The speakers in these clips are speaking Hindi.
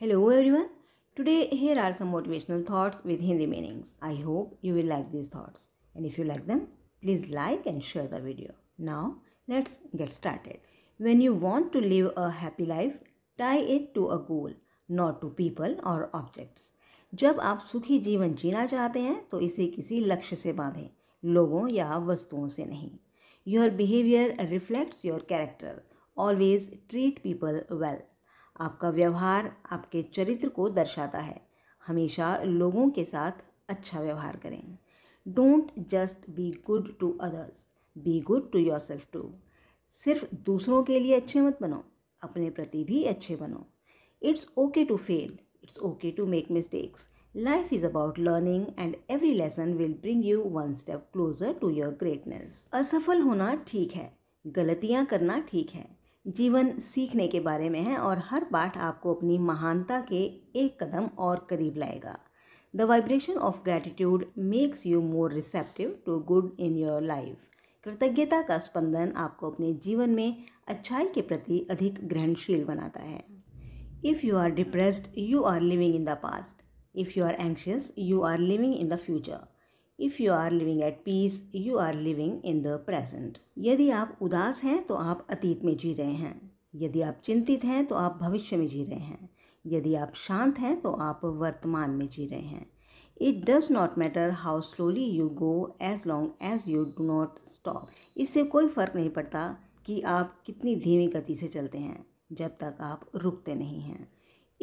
Hello everyone. Today here are some motivational thoughts with Hindi meanings. I hope you will like these thoughts. And if you like them, please like and share the video. Now let's get started. When you want to live a happy life, tie it to a goal, not to people or objects. जब आप सुखी जीवन जीना चाहते हैं तो इसे किसी लक्ष्य से बांधें लोगों या वस्तुओं से नहीं your behaviour reflects your character always treat people well आपका व्यवहार आपके चरित्र को दर्शाता है हमेशा लोगों के साथ अच्छा व्यवहार करें don't just be good to others be good to yourself too सिर्फ दूसरों के लिए अच्छे मत बनो अपने प्रति भी अच्छे बनो it's okay to fail it's okay to make mistakes life is about learning and every lesson will bring you one step closer to your greatness असफल होना ठीक है गलतियाँ करना ठीक है जीवन सीखने के बारे में है और हर पाठ आपको अपनी महानता के एक कदम और करीब लाएगा the vibration of gratitude makes you more receptive to good in your life कृतज्ञता का स्पंदन आपको अपने जीवन में अच्छाई के प्रति अधिक ग्रहणशील बनाता है if you are depressed you are living in the past if you are anxious you are living in the future if you are living at peace you are living in the present यदि आप उदास हैं तो आप अतीत में जी रहे हैं यदि आप चिंतित हैं तो आप भविष्य में जी रहे हैं यदि आप शांत हैं तो आप वर्तमान में जी रहे हैं it does not matter how slowly you go as long as you do not stop इससे कोई फ़र्क नहीं पड़ता कि आप कितनी धीमी गति से चलते हैं जब तक आप रुकते नहीं हैं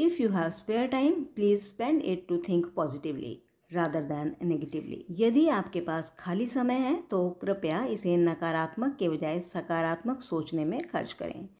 if you have spare time please spend it to think positively rather than negatively यदि आपके पास खाली समय है तो कृपया इसे नकारात्मक के बजाय सकारात्मक सोचने में खर्च करें